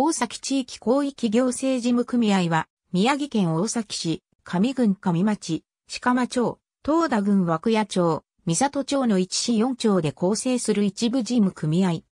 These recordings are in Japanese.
大崎地域広域行政事務組合は、宮城県大崎市、上郡上町、鹿間町、東田郡涌谷町、三里町の1市4町で構成する一部事務組合。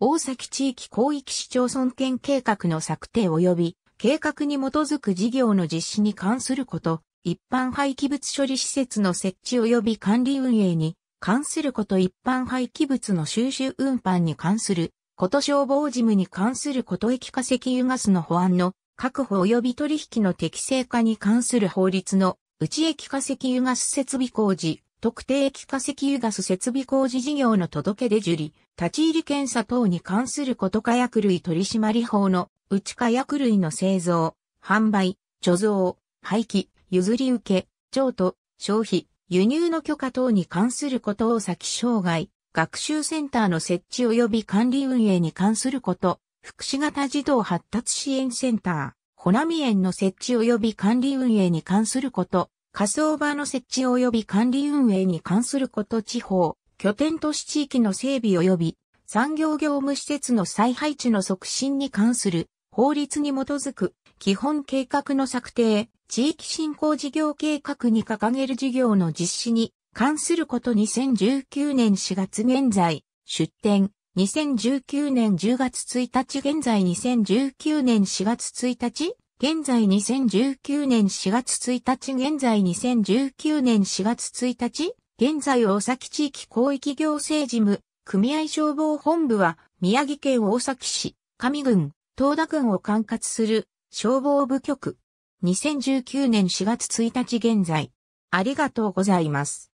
大崎地域広域市町村圏計画の策定及び、計画に基づく事業の実施に関すること、一般廃棄物処理施設の設置及び管理運営に関すること一般廃棄物の収集運搬に関すること消防事務に関すること液化石油ガスの保安の確保及び取引の適正化に関する法律の内液化石油ガス設備工事、特定液化石油ガス設備工事事業の届け出受理、立ち入り検査等に関すること火薬類取締法の内火薬類の製造、販売、貯蔵、廃棄、譲り受け、譲渡、消費、輸入の許可等に関することを先障害、学習センターの設置及び管理運営に関すること、福祉型児童発達支援センター、ホナミ園の設置及び管理運営に関すること、仮想場の設置及び管理運営に関すること地方、拠点都市地域の整備及び産業業務施設の再配置の促進に関する法律に基づく基本計画の策定、地域振興事業計画に掲げる事業の実施に関すること2019年4月現在、出展、2019年10月1日現在2019年4月1日現在2019年4月1日現在2019年4月1日現在大崎地域広域行政事務組合消防本部は宮城県大崎市上郡東田郡を管轄する消防部局2019年4月1日現在ありがとうございます。